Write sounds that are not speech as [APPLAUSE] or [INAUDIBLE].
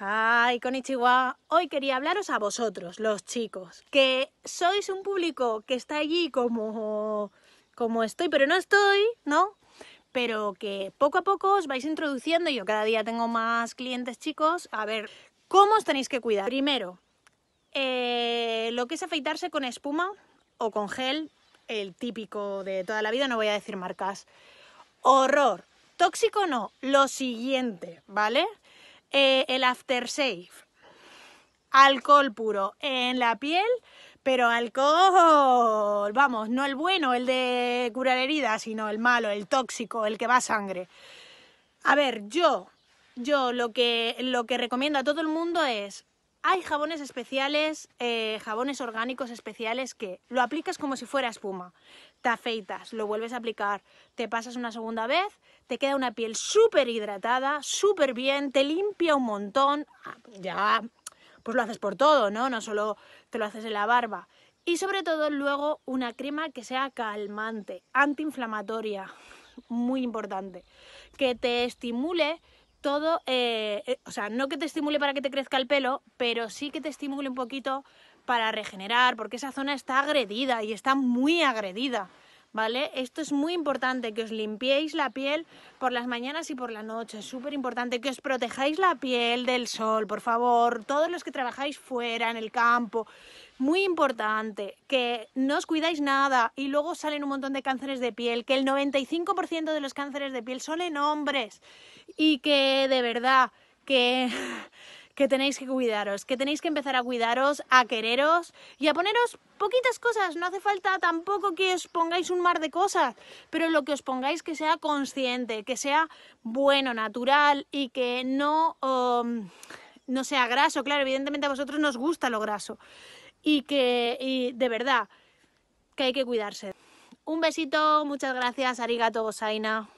Hi, konnichiwa, Hoy quería hablaros a vosotros, los chicos, que sois un público que está allí como, como estoy, pero no estoy, ¿no? Pero que poco a poco os vais introduciendo, yo cada día tengo más clientes chicos, a ver, ¿cómo os tenéis que cuidar? Primero, eh, lo que es afeitarse con espuma o con gel, el típico de toda la vida, no voy a decir marcas. Horror. Tóxico no, lo siguiente, ¿vale? Eh, el aftershave. Alcohol puro en la piel, pero alcohol, vamos, no el bueno, el de curar heridas, sino el malo, el tóxico, el que va a sangre. A ver, yo, yo lo que, lo que recomiendo a todo el mundo es hay jabones especiales, eh, jabones orgánicos especiales que lo aplicas como si fuera espuma. Te afeitas, lo vuelves a aplicar, te pasas una segunda vez, te queda una piel súper hidratada, súper bien, te limpia un montón. Ah, ya, pues lo haces por todo, ¿no? No solo te lo haces en la barba. Y sobre todo luego una crema que sea calmante, antiinflamatoria, muy importante, que te estimule todo, eh, eh, o sea, no que te estimule para que te crezca el pelo, pero sí que te estimule un poquito para regenerar, porque esa zona está agredida y está muy agredida. ¿vale? Esto es muy importante, que os limpiéis la piel por las mañanas y por la noche, es súper importante, que os protejáis la piel del sol, por favor, todos los que trabajáis fuera, en el campo, muy importante, que no os cuidáis nada y luego salen un montón de cánceres de piel, que el 95% de los cánceres de piel son en hombres y que de verdad, que... [LAUGHS] que tenéis que cuidaros, que tenéis que empezar a cuidaros, a quereros y a poneros poquitas cosas. No hace falta tampoco que os pongáis un mar de cosas, pero lo que os pongáis que sea consciente, que sea bueno, natural y que no, um, no sea graso. Claro, evidentemente a vosotros nos gusta lo graso y que de verdad que hay que cuidarse. Un besito, muchas gracias, arigato, gozaina.